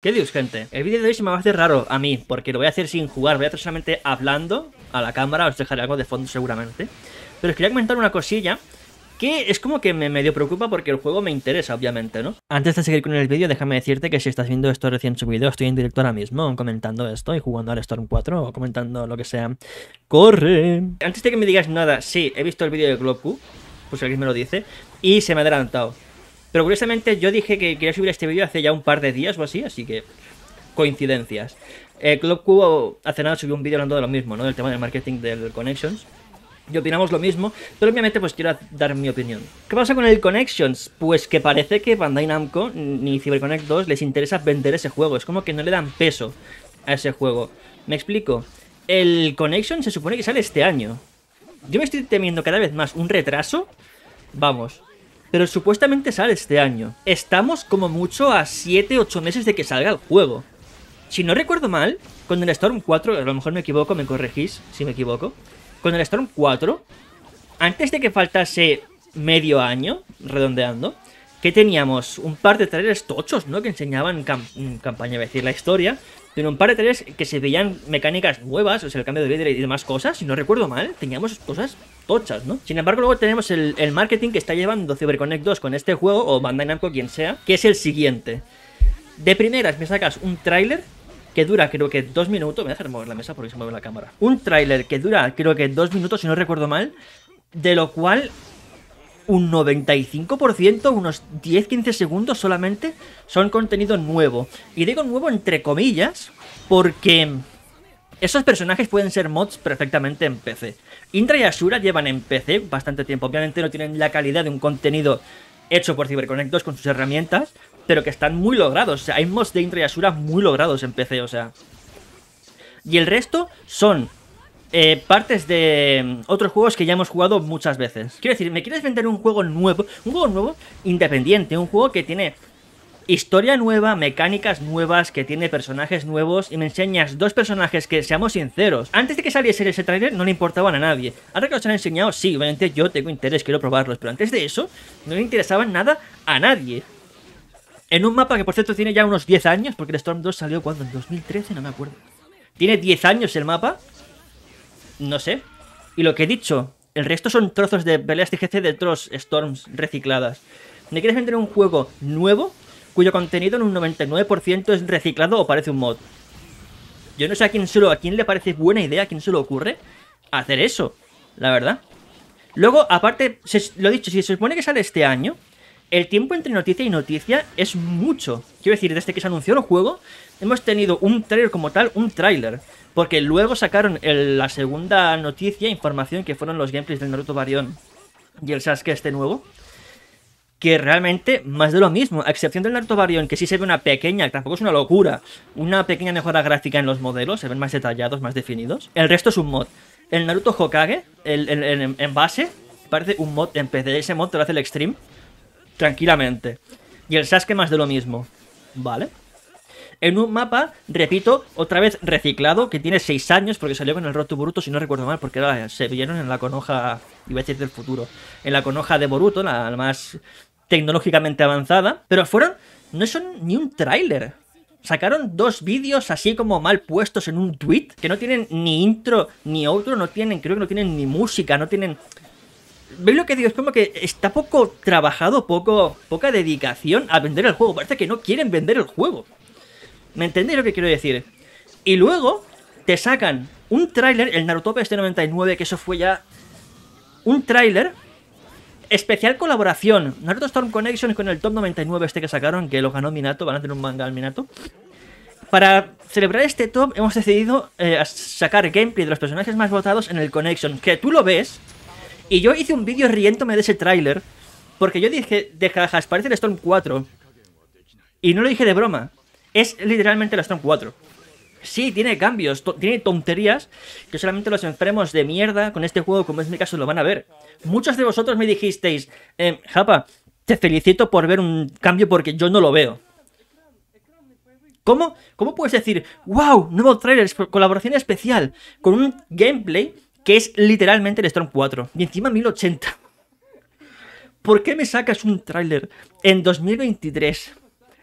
¿Qué dios, gente? El vídeo de hoy se me va a hacer raro a mí, porque lo voy a hacer sin jugar, voy a hacer solamente hablando a la cámara, os dejaré algo de fondo seguramente. Pero os quería comentar una cosilla que es como que me medio preocupa porque el juego me interesa, obviamente, ¿no? Antes de seguir con el vídeo, déjame decirte que si estás viendo esto recién subido, estoy en directo ahora mismo comentando esto y jugando al Storm 4 o comentando lo que sea. ¡Corre! Antes de que me digas nada, sí, he visto el vídeo de Globku, pues alguien me lo dice, y se me ha adelantado. Pero curiosamente yo dije que quería subir este vídeo hace ya un par de días o así, así que coincidencias. Eh, Club Cubo hace nada subió un vídeo hablando de lo mismo, ¿no? Del tema del marketing del Connections. Y opinamos lo mismo, pero obviamente pues quiero dar mi opinión. ¿Qué pasa con el Connections? Pues que parece que Bandai Namco ni CyberConnect 2 les interesa vender ese juego. Es como que no le dan peso a ese juego. ¿Me explico? El Connections se supone que sale este año. Yo me estoy temiendo cada vez más un retraso. Vamos, pero supuestamente sale este año. Estamos como mucho a 7-8 meses de que salga el juego. Si no recuerdo mal, con el Storm 4, a lo mejor me equivoco, me corregís si me equivoco, con el Storm 4, antes de que faltase medio año, redondeando, que teníamos un par de trailers tochos, ¿no? Que enseñaban mm, campaña, a decir, la historia, tiene un par de trailers que se veían mecánicas nuevas, o sea, el cambio de vidrio y demás cosas, si no recuerdo mal, teníamos cosas tochas, ¿no? Sin embargo, luego tenemos el, marketing que está llevando CyberConnect 2 con este juego, o Bandai Namco, quien sea, que es el siguiente. De primeras me sacas un tráiler que dura creo que dos minutos, me voy a dejar mover la mesa porque se mueve la cámara. Un tráiler que dura creo que dos minutos, si no recuerdo mal, de lo cual un 95%, unos 10-15 segundos solamente, son contenido nuevo. Y digo nuevo entre comillas, porque esos personajes pueden ser mods perfectamente en PC. Intra y Asura llevan en PC bastante tiempo. Obviamente no tienen la calidad de un contenido hecho por Ciberconectos con sus herramientas, pero que están muy logrados. O sea, hay mods de Intra y Asura muy logrados en PC, o sea. Y el resto son eh, partes de mm, otros juegos que ya hemos jugado muchas veces. Quiero decir, ¿me quieres vender un juego nuevo? Un juego nuevo, independiente, un juego que tiene historia nueva, mecánicas nuevas, que tiene personajes nuevos y me enseñas dos personajes que, seamos sinceros, antes de que saliese ese trailer no le importaban a nadie. Ahora que os han enseñado, sí, obviamente yo tengo interés, quiero probarlos, pero antes de eso no le interesaban nada a nadie. En un mapa que por cierto tiene ya unos 10 años, porque el Storm 2 salió cuando, en 2013, no me acuerdo. Tiene 10 años el mapa, no sé. Y lo que he dicho, el resto son trozos de peleas de otros Storms recicladas. Me quieres vender un juego nuevo cuyo contenido en un 99% es reciclado o parece un mod. Yo no sé a quién solo a quién le parece buena idea, a quién se le ocurre hacer eso, la verdad. Luego, aparte, lo dicho, si se supone que sale este año, el tiempo entre noticia y noticia es mucho. Quiero decir, desde que se anunció el juego, hemos tenido un trailer como tal, un trailer, Porque luego sacaron la segunda noticia, información, que fueron los gameplays del Naruto Barion y el Sasuke este nuevo. Que realmente más de lo mismo, a excepción del Naruto Barion, que sí se ve una pequeña, tampoco es una locura, una pequeña mejora gráfica en los modelos, se ven más detallados, más definidos. El resto es un mod. El Naruto Hokage, en base, parece un mod en PC, ese mod lo hace el Extreme tranquilamente. Y el Sasuke más de lo mismo. Vale. En un mapa, repito, otra vez reciclado, que tiene 6 años, porque salió con el Roto Boruto, si no recuerdo mal, porque se vieron en la conoja, iba a decir del futuro, en la conoja de Boruto, la más tecnológicamente avanzada, pero fueron, no son ni un tráiler. Sacaron dos vídeos así como mal puestos en un tweet, que no tienen ni intro ni outro, no tienen, creo que no tienen ni música, no tienen ¿Veis lo que digo? Es como que está poco trabajado, poco, poca dedicación a vender el juego. Parece que no quieren vender el juego. ¿Me entendéis lo que quiero decir? Y luego te sacan un tráiler, el Naruto este 99, que eso fue ya un tráiler especial colaboración. Naruto Storm Connection con el top 99 este que sacaron, que lo ganó Minato, van a tener un manga al Minato. Para celebrar este top hemos decidido eh, sacar gameplay de los personajes más votados en el Connection, que tú lo ves y yo hice un vídeo riéndome de ese tráiler, porque yo dije, de jajas, parece el Storm 4. Y no lo dije de broma. Es literalmente el Storm 4. Sí, tiene cambios, tiene tonterías que solamente los enfermos de mierda con este juego, como es mi caso, lo van a ver. Muchos de vosotros me dijisteis, eh, Japa, te felicito por ver un cambio porque yo no lo veo. ¿Cómo? ¿Cómo puedes decir, wow, nuevo trailer, colaboración especial, con un gameplay que es literalmente el Storm 4. Y encima 1080. ¿Por qué me sacas un tráiler en 2023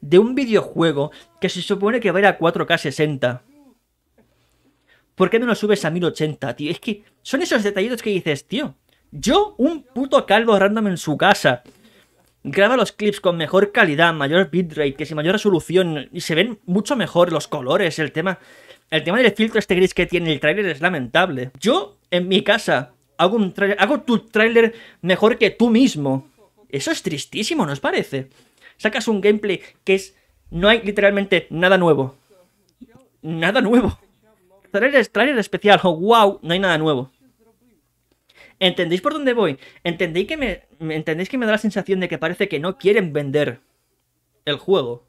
de un videojuego que se supone que va a ir a 4K 60? ¿Por qué no lo subes a 1080, tío? Es que son esos detallitos que dices, tío. Yo, un puto calvo random en su casa, graba los clips con mejor calidad, mayor bitrate, que si mayor resolución, y se ven mucho mejor los colores, el tema. El tema del filtro este gris que tiene el tráiler es lamentable. Yo, en mi casa, hago un trailer, tráiler mejor que tú mismo. Eso es tristísimo, ¿nos parece? Sacas un gameplay que es. No hay literalmente nada nuevo. Nada nuevo. Trailer, especial, wow, no hay nada nuevo. ¿Entendéis por dónde voy? ¿Entendéis que me, ¿Entendéis que me da la sensación de que parece que no quieren vender el juego?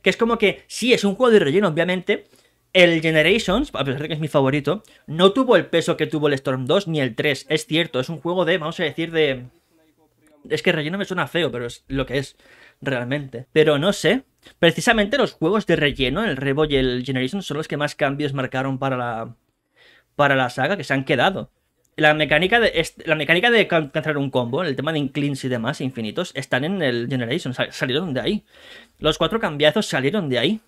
Que es como que, sí, es un juego de relleno, obviamente. El Generations, a pesar de que es mi favorito, no tuvo el peso que tuvo el Storm 2 ni el 3. Es cierto, es un juego de, vamos a decir, de... Es que relleno me suena feo, pero es lo que es realmente. Pero no sé. Precisamente los juegos de relleno, el Rebo y el Generations, son los que más cambios marcaron para la, para la saga que se han quedado la mecánica de la mecánica de cancelar un combo, el tema de inclins y demás infinitos, están en el Generation, salieron de ahí. Los cuatro cambiazos salieron de ahí.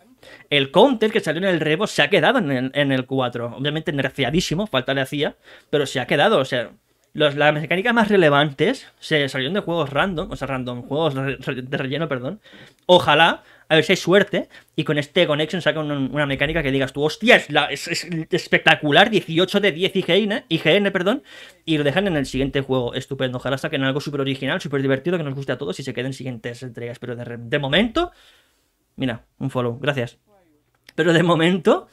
El counter que salió en el Revo se ha quedado en el, 4. Obviamente nerfeadísimo, falta le hacía, pero se ha quedado. O sea, los, las mecánicas más relevantes se salieron de juegos random, o sea, random, juegos de relleno, perdón. Ojalá a ver si hay suerte y con este Connection sacan una mecánica que digas tú, hostia, es, espectacular, 18 de 10 IGN, perdón, y lo dejan en el siguiente juego. Estupendo, ojalá saquen algo súper original, súper divertido, que nos guste a todos y se queden siguientes entregas. Pero de, de momento, mira, un follow, gracias. Pero de momento,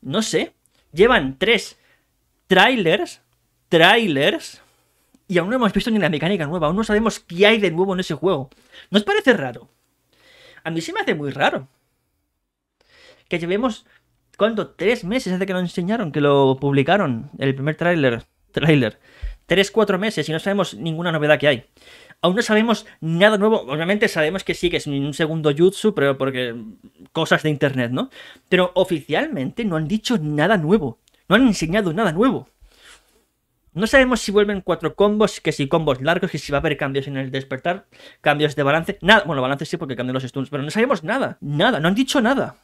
no sé, llevan tres trailers, trailers, y aún no hemos visto ni la mecánica nueva, aún no sabemos qué hay de nuevo en ese juego. ¿Nos parece raro? A mí se me hace muy raro. Que llevemos, ¿cuánto? Tres meses hace que lo enseñaron, que lo publicaron, el primer tráiler. Tráiler. Tres, cuatro meses y no sabemos ninguna novedad que hay. Aún no sabemos nada nuevo. Obviamente sabemos que sí, que es un segundo jutsu, pero porque cosas de internet, ¿no? Pero oficialmente no han dicho nada nuevo. No han enseñado nada nuevo. No sabemos si vuelven cuatro combos, que si combos largos, que si va a haber cambios en el despertar, cambios de balance, nada. Bueno, balance sí porque cambian los stuns, pero no sabemos nada, nada, no han dicho nada.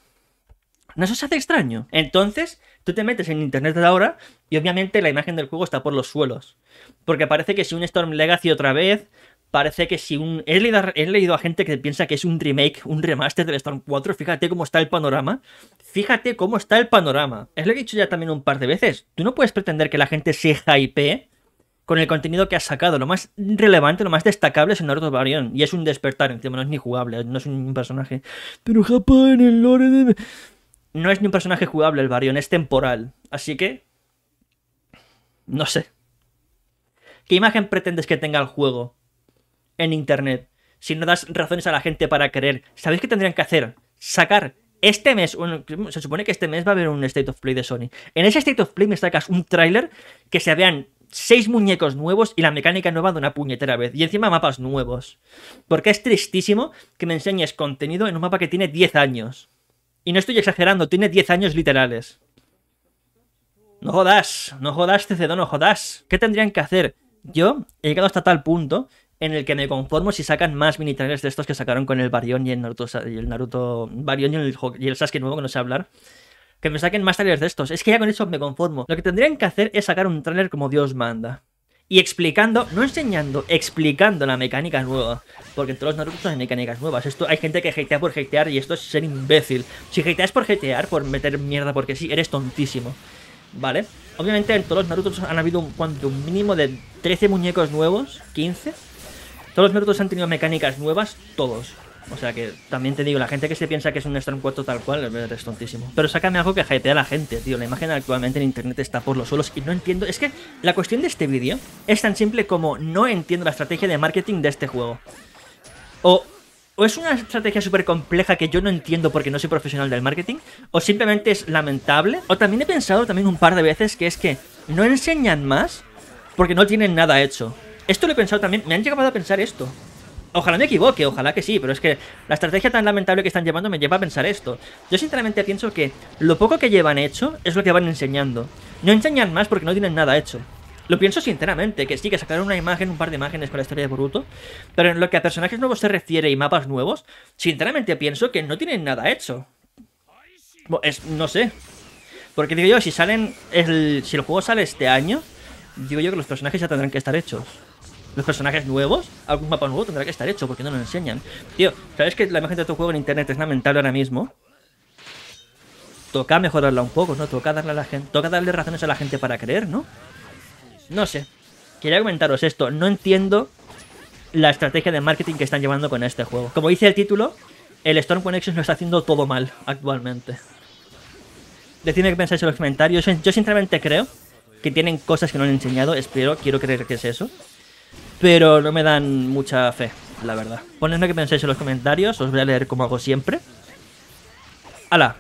No se hace extraño. Entonces, tú te metes en internet de ahora y obviamente la imagen del juego está por los suelos. Porque parece que si un Storm Legacy otra vez, parece que si un... He leído, a gente que piensa que es un remake, un remaster del Storm 4, fíjate cómo está el panorama. Fíjate cómo está el panorama. Es lo que he dicho ya también un par de veces. Tú no puedes pretender que la gente se hypee con el contenido que has sacado. Lo más relevante, lo más destacable es el Naruto Barion. Y es un despertar, encima no es ni jugable, no es un personaje. Pero Japón, el lore de... No es ni un personaje jugable el Barion, es temporal. Así que... No sé. ¿Qué imagen pretendes que tenga el juego? en Internet, si no das razones a la gente para creer, ¿sabéis qué tendrían que hacer? Sacar este mes, se supone que este mes va a haber un State of Play de Sony. En ese State of Play me sacas un tráiler que se vean seis muñecos nuevos y la mecánica nueva de una puñetera vez. Y encima mapas nuevos. Porque es tristísimo que me enseñes contenido en un mapa que tiene 10 años. Y no estoy exagerando, tiene 10 años literales. No jodas, no jodas, CCD, no jodas. ¿Qué tendrían que hacer? Yo he llegado hasta tal punto en el que me conformo si sacan más mini trailers de estos que sacaron con el Baryon y el Naruto, y el Naruto Baryon y el, Sasuke nuevo que no sé hablar. Que me saquen más trailers de estos. Es que ya con eso me conformo. Lo que tendrían que hacer es sacar un trailer como Dios manda. Y explicando, no enseñando, explicando la mecánica nueva. Porque en todos los Naruto hay mecánicas nuevas. Esto, hay gente que hatea por hatear y esto es ser imbécil. Si hateas por hatear, por meter mierda porque sí, eres tontísimo. ¿Vale? Obviamente en todos los Naruto han habido un, un mínimo de 13 muñecos nuevos, 15 todos los métodos han tenido mecánicas nuevas, todos. O sea que también te digo, la gente que se piensa que es un Storm 4 tal cual, es tontísimo. Pero sácame algo que hypea a la gente, tío. La imagen actualmente en internet está por los suelos y no entiendo. Es que la cuestión de este vídeo es tan simple como no entiendo la estrategia de marketing de este juego. O, o es una estrategia súper compleja que yo no entiendo porque no soy profesional del marketing, o simplemente es lamentable. O también he pensado también un par de veces que es que no enseñan más porque no tienen nada hecho. Esto lo he pensado también, me han llegado a pensar esto. Ojalá me equivoque, ojalá que sí, pero es que la estrategia tan lamentable que están llevando me lleva a pensar esto. Yo sinceramente pienso que lo poco que llevan hecho es lo que van enseñando. No enseñan más porque no tienen nada hecho. Lo pienso sinceramente, que sí, que sacaron una imagen, un par de imágenes con la historia de Boruto, pero en lo que a personajes nuevos se refiere y mapas nuevos, sinceramente pienso que no tienen nada hecho. no sé. Porque digo yo, si salen, si el juego sale este año, digo yo que los personajes ya tendrán que estar hechos los personajes nuevos, algún mapa nuevo tendrá que estar hecho porque no lo enseñan. Tío, ¿sabes que la imagen de tu juego en internet es lamentable ahora mismo? Toca mejorarla un poco, ¿no? Toca darle, a la gente, toca darle razones a la gente para creer, ¿no? No sé. Quería comentaros esto. No entiendo la estrategia de marketing que están llevando con este juego. Como dice el título, el Storm Connection lo está haciendo todo mal actualmente. Decidme qué pensáis en los comentarios. Yo sinceramente creo que tienen cosas que no han enseñado. Espero, quiero creer que es eso pero no me dan mucha fe, la verdad. Ponedme que pensáis en los comentarios, os voy a leer como hago siempre. ¡Hala!